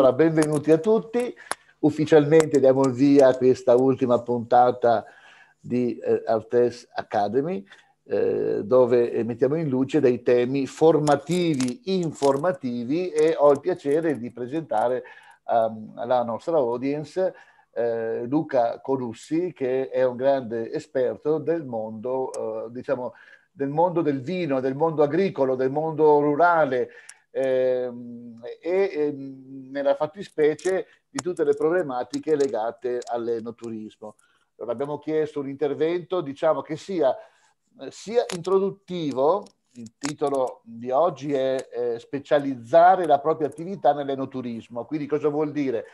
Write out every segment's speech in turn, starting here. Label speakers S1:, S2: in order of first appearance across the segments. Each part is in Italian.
S1: Allora, benvenuti a tutti. Ufficialmente diamo il via a questa ultima puntata di eh, Artes Academy, eh, dove eh, mettiamo in luce dei temi formativi, informativi e ho il piacere di presentare um, alla nostra audience eh, Luca Corussi, che è un grande esperto del mondo, eh, diciamo, del mondo del vino, del mondo agricolo, del mondo rurale, Ehm, e ehm, nella fattispecie di tutte le problematiche legate all'enoturismo. Allora abbiamo chiesto un intervento diciamo, che sia, eh, sia introduttivo, il titolo di oggi è eh, specializzare la propria attività nell'enoturismo. Quindi cosa vuol dire?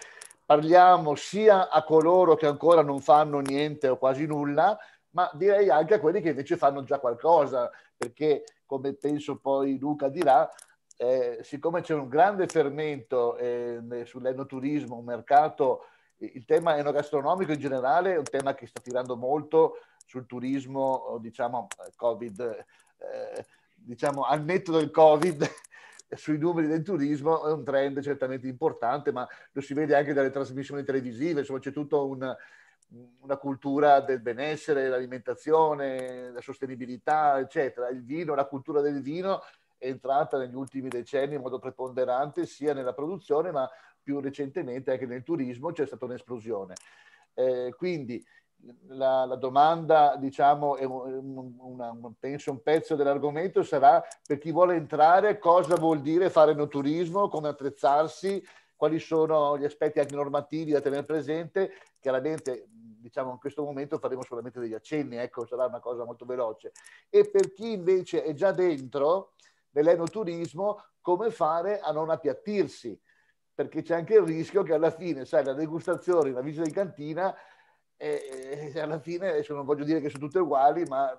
S1: Parliamo sia a coloro che ancora non fanno niente o quasi nulla, ma direi anche a quelli che invece fanno già qualcosa, perché come penso poi Luca dirà, eh, siccome c'è un grande fermento ehm, eh, sull'enoturismo, un mercato, il tema enogastronomico in generale è un tema che sta tirando molto sul turismo, diciamo, eh, Covid, eh, diciamo, al netto del Covid, sui numeri del turismo è un trend certamente importante, ma lo si vede anche dalle trasmissioni televisive, insomma c'è tutta un, una cultura del benessere, l'alimentazione, la sostenibilità, eccetera, il vino, la cultura del vino è entrata negli ultimi decenni in modo preponderante sia nella produzione ma più recentemente anche nel turismo c'è stata un'esplosione. Eh, quindi la, la, domanda, diciamo, è un, una, penso un pezzo dell'argomento sarà per chi vuole entrare cosa vuol dire fare no turismo, come attrezzarsi, quali sono gli aspetti anche normativi da tenere presente. Chiaramente, diciamo, in questo momento faremo solamente degli accenni, ecco, sarà una cosa molto veloce. E per chi invece è già dentro, nell'enoturismo, come fare a non appiattirsi, perché c'è anche il rischio che alla fine, sai, la degustazione, la visita in cantina, eh, alla fine, adesso non voglio dire che sono tutte uguali, ma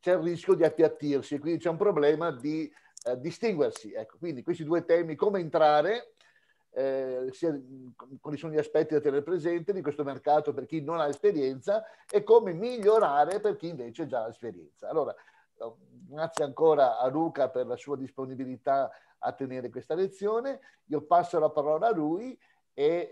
S1: c'è il rischio di appiattirsi, quindi c'è un problema di eh, distinguersi. Ecco, quindi questi due temi, come entrare, eh, sia, quali sono gli aspetti da tenere presente di questo mercato per chi non ha esperienza e come migliorare per chi invece già ha esperienza. Allora, Grazie ancora a Luca per la sua disponibilità a tenere questa lezione. Io passo la parola a lui e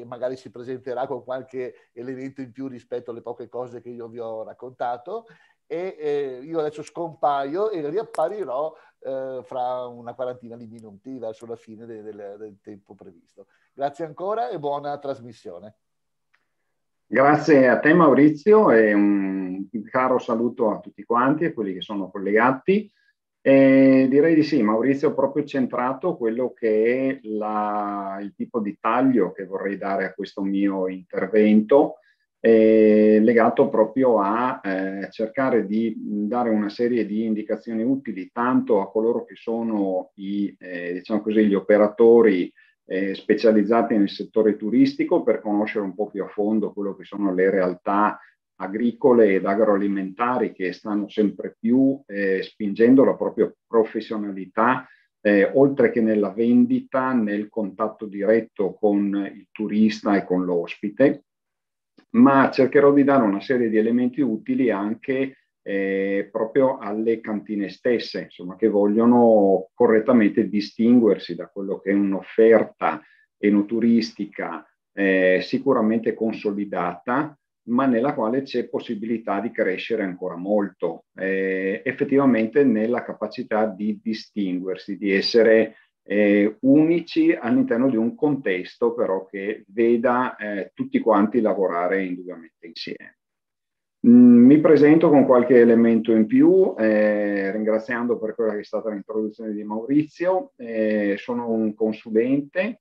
S1: eh, magari si presenterà con qualche elemento in più rispetto alle poche cose che io vi ho raccontato. E eh, io adesso scompaio e riapparirò eh, fra una quarantina di minuti verso la fine del, del tempo previsto. Grazie ancora e buona trasmissione.
S2: Grazie a te Maurizio e un caro saluto a tutti quanti e quelli che sono collegati. E direi di sì, Maurizio ha proprio centrato quello che è la, il tipo di taglio che vorrei dare a questo mio intervento, eh, legato proprio a eh, cercare di dare una serie di indicazioni utili tanto a coloro che sono i, eh, diciamo così, gli operatori eh, specializzati nel settore turistico per conoscere un po' più a fondo quello che sono le realtà agricole ed agroalimentari che stanno sempre più eh, spingendo la propria professionalità, eh, oltre che nella vendita, nel contatto diretto con il turista e con l'ospite, ma cercherò di dare una serie di elementi utili anche eh, proprio alle cantine stesse, insomma, che vogliono correttamente distinguersi da quello che è un'offerta enoturistica eh, sicuramente consolidata, ma nella quale c'è possibilità di crescere ancora molto, eh, effettivamente nella capacità di distinguersi, di essere eh, unici all'interno di un contesto però che veda eh, tutti quanti lavorare indubbiamente insieme. Mm, mi presento con qualche elemento in più, eh, ringraziando per quella che è stata l'introduzione di Maurizio. Eh, sono un consulente,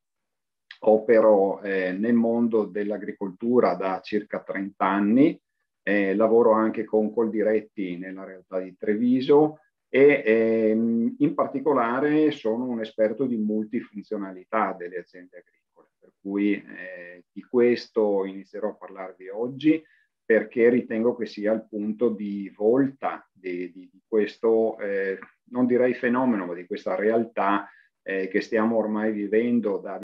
S2: opero eh, nel mondo dell'agricoltura da circa 30 anni, eh, lavoro anche con Coldiretti nella realtà di Treviso e ehm, in particolare sono un esperto di multifunzionalità delle aziende agricole, per cui eh, di questo inizierò a parlarvi oggi perché ritengo che sia il punto di volta di, di, di questo, eh, non direi fenomeno, ma di questa realtà
S1: eh, che stiamo ormai vivendo da